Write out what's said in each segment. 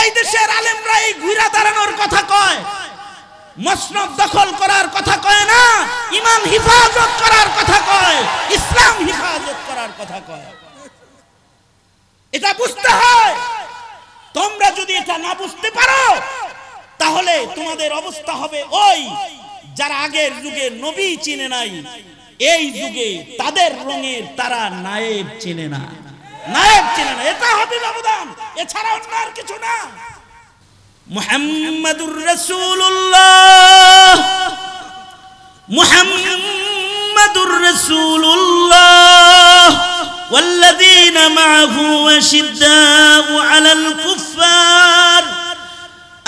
এই দেশের আলেমরা এই ঘুরা দাঁড়ানোর কথা কয় মসনদ দখল করার কথা কয় না ইমাম হিফাজত করার কথা কয় ইসলাম হিফাজত করার কথা কয় এটা বুঝতে হয় তোমরা যদি এটা না বুঝতে পারো তাহলে তোমাদের অবস্থা হবে ওই যারা আগের যুগে নবী চিনে নাই এই যুগে তাদের রঙের তারা নায়েব চিনে না নায়েব ছিলেন এটা হাবিব অবদান এছাড়া অন্য আর কিছু না মুহাম্মাদুর রাসূলুল্লাহ মুহাম্মাদুর রাসূলুল্লাহ والذين معه أشداء على الكفار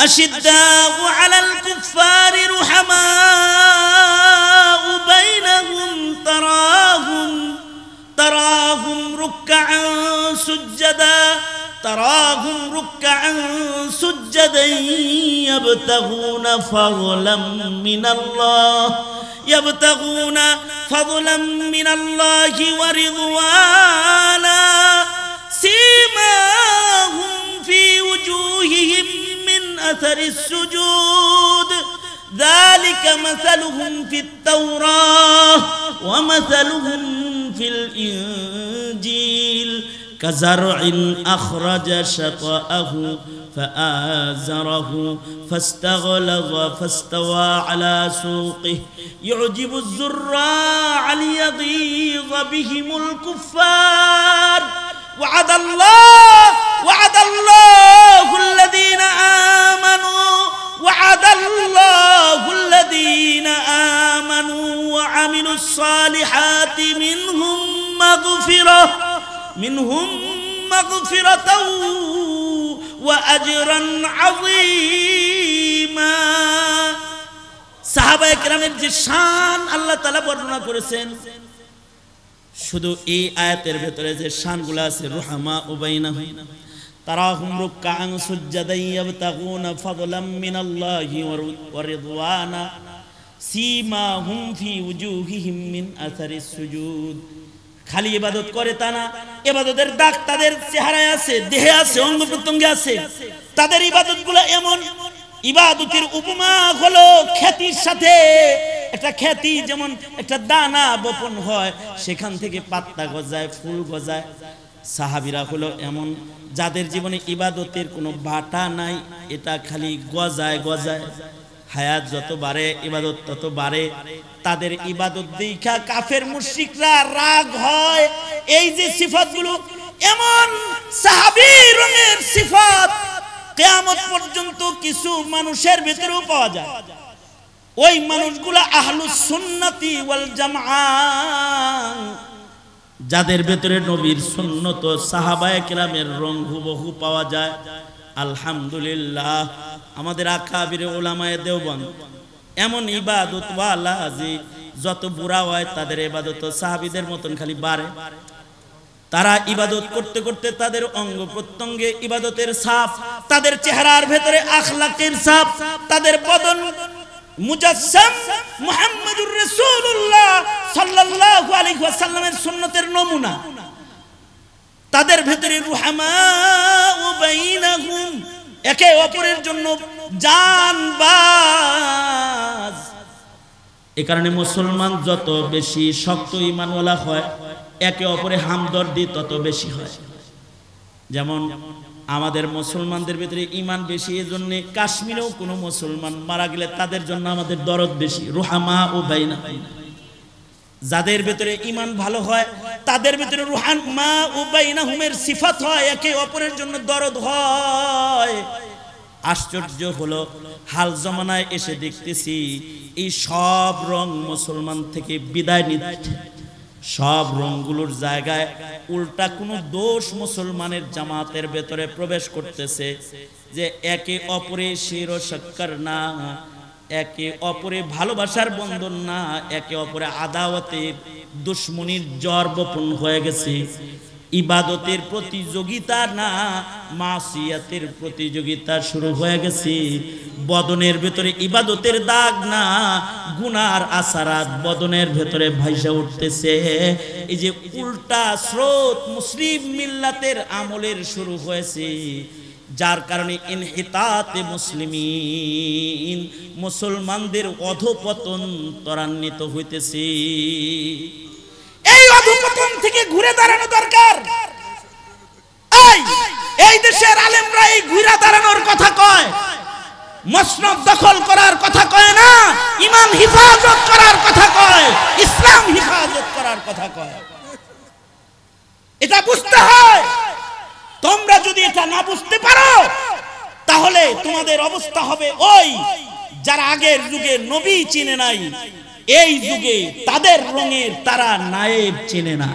أشداء على الكفار رحمات سجدا تراهم ركعا سجدا يبتغون فضلا من الله يبتغون فضلا من الله ورضوانا سيماهم في وجوههم من أثر السجود ذلك مثلهم في التوراة ومثلهم في الإنجيل كزرع أخرج شطأه فآزره فاستغلظ فاستوى على سوقه يعجب الزراع ليغيظ بهم الكفار وعد الله وعد الله الذين آمنوا وعد الله الذين آمنوا وعملوا الصالحات منهم مغفره منهم مغفرة وأجرا عظيما সাহাবা একরামের যে শান আল্লাহ তালা বর্ণনা করেছেন শুধু এই আয়াতের ভেতরে যে শানগুলো আছে রুহামা উবাইনা তারা হুমরুক কাং সুজ্জাদাইয়াব তাগুনা ফাদলাম মিনাল্লাহি ওয়া রিদওয়ানা সীমা হুম ফি উজুহিহিম মিন আসারিস সুজুদ খালি এবাদত করে তা না এবাদতের দাগ তাদের চেহারায় আছে দেহে আছে অঙ্গ প্রত্যঙ্গে আছে তাদের ইবাদত এমন ইবাদতের উপমা হলো খ্যাতির সাথে একটা খ্যাতি যেমন একটা দানা বপন হয় সেখান থেকে পাত্তা গজায় ফুল গজায় সাহাবিরা হলো এমন যাদের জীবনে ইবাদতের কোনো বাটা নাই এটা খালি গজায় গজায় হায়াত যত বাড়ে ইবাদত তত বাড়ে তাদের ইবাদত দীক্ষা কাফের মুশ্রিকরা রাগ হয় এই যে সিফাতগুলো এমন সাহাবী সিফাত কেয়ামত পর্যন্ত কিছু মানুষের ভিতরেও পাওয়া যায় ওই মানুষগুলা আহলুস সুন্নতি ওয়াল জামা যাদের ভেতরে নবীর সুন্নত সাহাবায়ে কেরামের রং হুবহু পাওয়া যায় আলহামদুলিল্লাহ আমাদের আকাবির ওলামায় দেওবন এমন ইবাদত ওয়ালা যে যত বুড়া হয় তাদের ইবাদত সাহাবিদের মতন খালি বাড়ে তারা ইবাদত করতে করতে তাদের অঙ্গ প্রত্যঙ্গে ইবাদতের সাপ তাদের চেহারার ভেতরে আখলাকের সাপ তাদের বদন মুজাসসাম মুহাম্মদুর রাসূলুল্লাহ সাল্লাল্লাহু আলাইহি ওয়াসাল্লামের সুন্নতের নমুনা তাদের ভেতরে রুহামা একে অপরের জন্য এ কারণে মুসলমান যত বেশি শক্ত ইমানওয়ালা হয় একে অপরে হামদর্দি তত বেশি হয় যেমন আমাদের মুসলমানদের ভিতরে ইমান বেশি এই জন্য কাশ্মীরেও কোনো মুসলমান মারা গেলে তাদের জন্য আমাদের দরদ বেশি রুহামা ও বাইনা যাদের ভেতরে ইমান ভালো হয় তাদের ভেতরে রুহান মা উবাইনা হুমের সিফাত হয় একে অপরের জন্য দরদ হয় আশ্চর্য হলো হাল জমানায় এসে দেখতেছি এই সব রং মুসলমান থেকে বিদায় নিচ্ছে সব রংগুলোর জায়গায় উল্টা কোনো দোষ মুসলমানের জামাতের ভেতরে প্রবেশ করতেছে যে একে অপরে শির সক্কর না একে অপরে ভালোবাসার বন্ধন না একে অপরে আদাওয়াতে দুশ্মনির জ্বর বপন হয়ে গেছে ইবাদতের প্রতিযোগিতা না মাসিয়াতের প্রতিযোগিতা শুরু হয়ে গেছে বদনের ভেতরে ইবাদতের দাগ না গুনার আসারাত বদনের ভেতরে ভাইসা উঠতেছে এই যে উল্টা স্রোত মুসলিম মিল্লাতের আমলের শুরু হয়েছে যার কারণে ইনহিতাতে মুসলিমিন মুসলমানদের অধপতন ত্বরান্বিত হইতেছে এই অধপতন থেকে ঘুরে দাঁড়ানো দরকার এই দেশের আলেমরা এই ঘুরে দাঁড়ানোর কথা কয় মসনদ দখল করার কথা কয় না ইমান হিফাজত করার কথা কয় ইসলাম হিফাজত করার কথা কয় এটা বুঝতে হয় বোঝা না বুঝতে পারো তাহলে তোমাদের অবস্থা হবে ওই যারা আগের যুগে নবী চিনে নাই এই যুগে তাদের রঙের তারা নায়েব চিনে না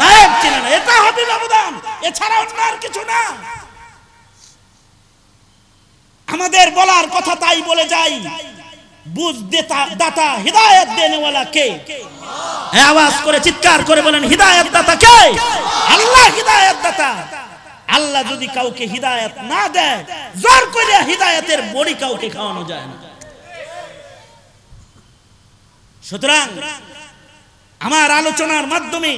নায়েব চিনে না এটা হবে অবদান এছাড়া অন্য আর কিছু না আমাদের বলার কথা তাই বলে যাই বুঝ দাতা হৃদায়ত দেনেওয়ালা কে হ্যাঁ, আওয়াজ করে চিৎকার করে বলেন হৃদায়ত দাতা কে আল্লাহ হৃদায়ত দাতা আল্লাহ যদি কাউকে হিদায়ত না দেয় জোর করে হিদায়তের বড়ি কাউকে খাওয়ানো যায় না সুতরাং আমার আলোচনার মাধ্যমে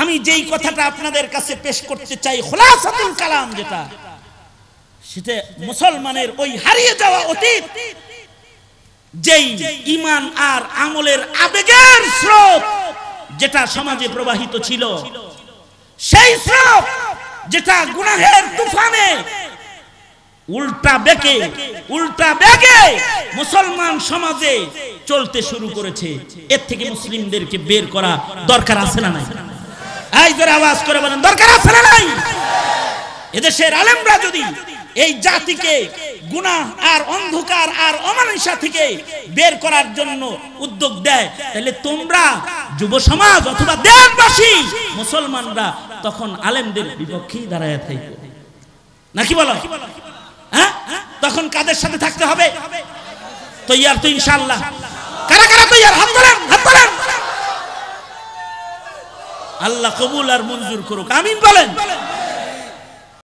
আমি যেই কথাটা আপনাদের কাছে পেশ করতে চাই খোলাসাতুল কালাম যেটা সেটা মুসলমানের ওই হারিয়ে যাওয়া অতীত যেই ইমান আর আমলের আবেগের স্রোত যেটা সমাজে প্রবাহিত ছিল সেই স্রোত যেটা গুনাহের তুফানে উল্টা বেগে উল্টা বেগে মুসলমান সমাজে চলতে শুরু করেছে এর থেকে মুসলিমদেরকে বের করা দরকার আছে না নাই এই আওয়াজ করে বলেন দরকার আছে না নাই এদেশের আলেমরা যদি এই জাতিকে গুনা আর অন্ধকার আর অমানুষা থেকে বের করার জন্য উদ্যোগ দেয় তাহলে তোমরা যুব সমাজ অথবা দেশবাসী মুসলমানরা তখন আলেমদের বিপক্ষেই দাঁড়ায় থাকবে নাকি বলো হ্যাঁ তখন কাদের সাথে থাকতে হবে তৈয়ার তো ইনশাল্লাহ কারা কারা তৈয়ার আল্লাহ কবুল আর মঞ্জুর করুক আমিন বলেন